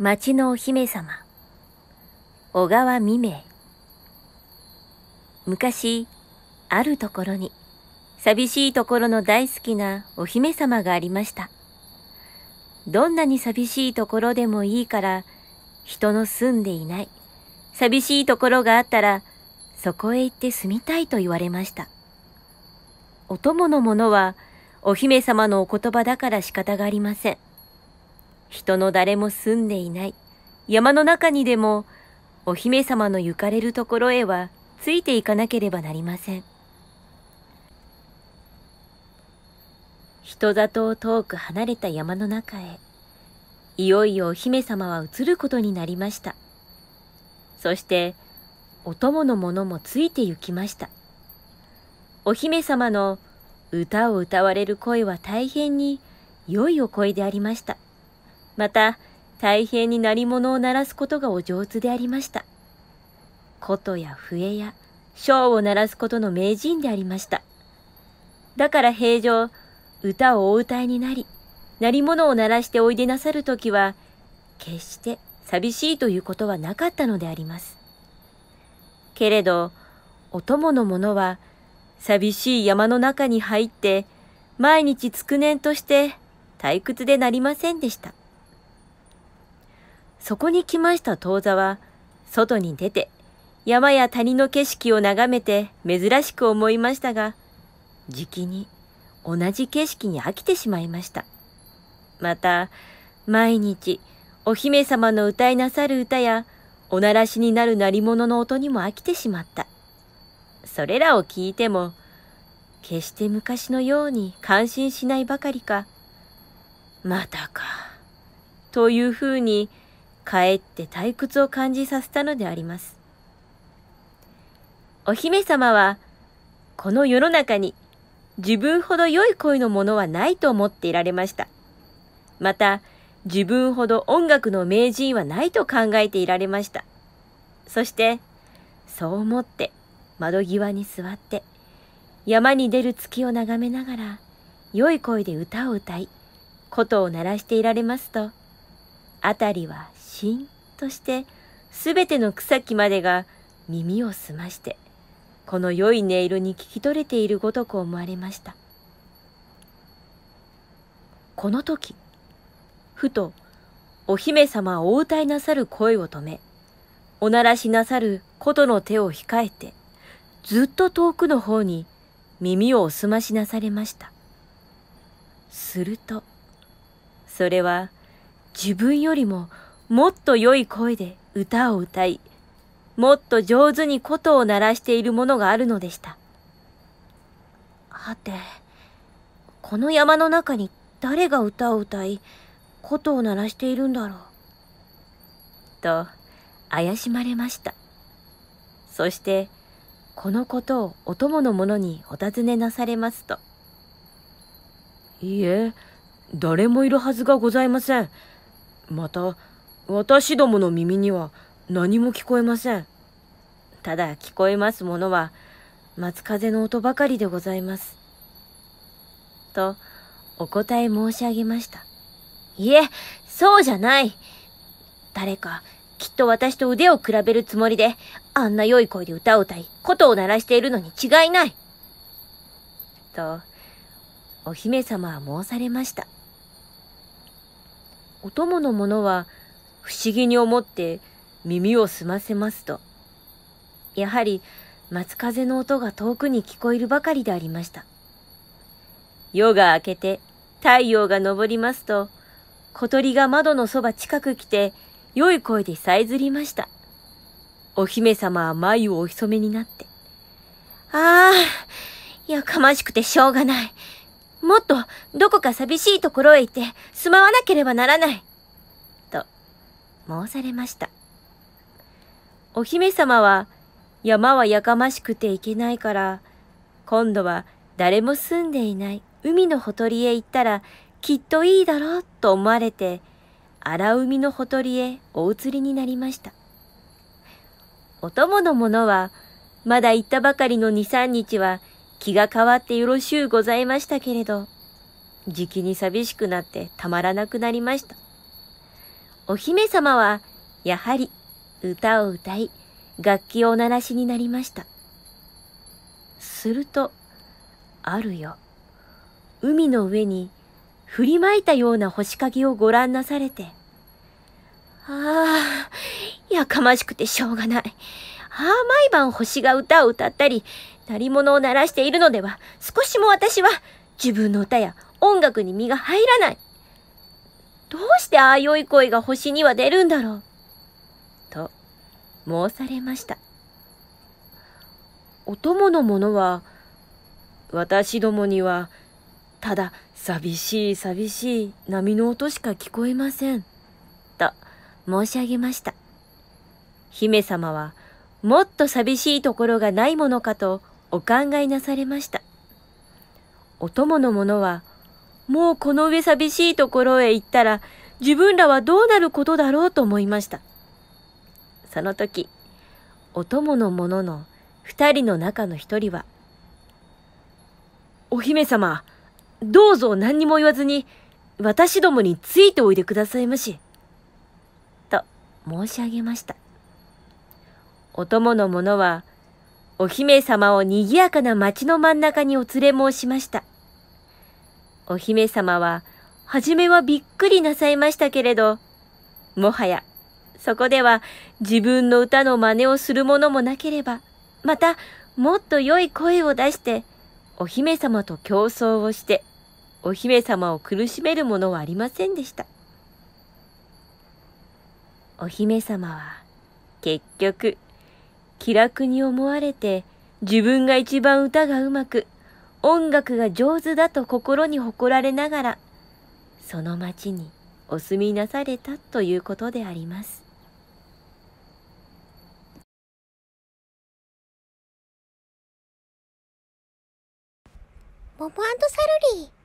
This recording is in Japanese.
町のお姫様小川未明昔あるところに寂しいところの大好きなお姫様がありましたどんなに寂しいところでもいいから人の住んでいない寂しいところがあったらそこへ行って住みたいと言われましたお供の者はお姫様のお言葉だから仕方がありません人の誰も住んでいない山の中にでもお姫様の行かれるところへはついていかなければなりません。人里を遠く離れた山の中へ、いよいよお姫様は移ることになりました。そして、お供のものもついて行きました。お姫様の歌を歌われる声は大変に良いお声でありました。また、大変に鳴り物を鳴らすことがお上手でありました。琴や笛や笙を鳴らすことの名人でありました。だから平常、歌をお歌いになり、鳴り物を鳴らしておいでなさるときは、決して寂しいということはなかったのであります。けれど、お供の者は、寂しい山の中に入って、毎日つくねんとして退屈でなりませんでした。そこに来ました当座は、外に出て、山や谷の景色を眺めて珍しく思いましたが、じきに同じ景色に飽きてしまいました。また、毎日お姫様の歌いなさる歌や、おならしになる鳴り物の音にも飽きてしまった。それらを聞いても、決して昔のように感心しないばかりか、またか、というふうにかえって退屈を感じさせたのであります。お姫様は、この世の中に自分ほど良い恋のものはないと思っていられました。また、自分ほど音楽の名人はないと考えていられました。そして、そう思って窓際に座って、山に出る月を眺めながら、良い声で歌を歌い、琴を鳴らしていられますと、辺りはしんとしてすべての草木までが耳を澄ましてこの良い音色に聞き取れているごとく思われましたこの時ふとお姫様をお歌いなさる声を止めおならしなさる琴の手を控えてずっと遠くの方に耳をおすましなされましたするとそれは自分よりももっと良い声で歌を歌い、もっと上手に琴を鳴らしているものがあるのでした。はて、この山の中に誰が歌を歌い、琴を鳴らしているんだろう。と、怪しまれました。そして、このことをお供の者にお尋ねなされますと。いいえ、誰もいるはずがございません。また、私どもの耳には何も聞こえません。ただ聞こえますものは、松風の音ばかりでございます。と、お答え申し上げました。いえ、そうじゃない。誰か、きっと私と腕を比べるつもりで、あんな良い声で歌を歌い、琴を鳴らしているのに違いない。と、お姫様は申されました。お供の者は不思議に思って耳を澄ませますと、やはり松風の音が遠くに聞こえるばかりでありました。夜が明けて太陽が昇りますと、小鳥が窓のそば近く来て、良い声でさえずりました。お姫様は眉をおひそめになって。ああ、やかましくてしょうがない。もっとどこか寂しいところへ行って住まわなければならない。と、申されました。お姫様は、山はやかましくていけないから、今度は誰も住んでいない海のほとりへ行ったらきっといいだろうと思われて、荒海のほとりへお移りになりました。お供の者は、まだ行ったばかりの二三日は気が変わってよろしゅうございましたけれど、じきに寂しくなってたまらなくなりました。お姫様は、やはり歌を歌い、楽器をお鳴らしになりました。すると、あるよ、海の上に振りまいたような星影をご覧なされて、ああ、やかましくてしょうがない。ああ、毎晩星が歌を歌ったり、鳴り物を鳴らしているのでは、少しも私は自分の歌や音楽に身が入らない。どうしてああ良い声が星には出るんだろう。と、申されました。お供の者は、私どもには、ただ寂しい寂しい波の音しか聞こえません。と申し上げました。姫様はもっと寂しいところがないものかとお考えなされました。お供の者は、もうこの上寂しいところへ行ったら自分らはどうなることだろうと思いました。その時、お供の者の二人の中の一人は、お姫様、どうぞ何にも言わずに、私どもについておいでくださいまし。と申し上げました。お供の者は、お姫様を賑やかな町の真ん中にお連れ申しました。お姫様は、はじめはびっくりなさいましたけれど、もはや、そこでは自分の歌の真似をするものもなければ、また、もっと良い声を出して、お姫様と競争をして、お姫様を苦しめるものはありませんでした。お姫様は、結局、気楽に思われて、自分が一番歌がうまく、音楽が上手だと心に誇られながら、その町にお住みなされたということであります。モモサルリー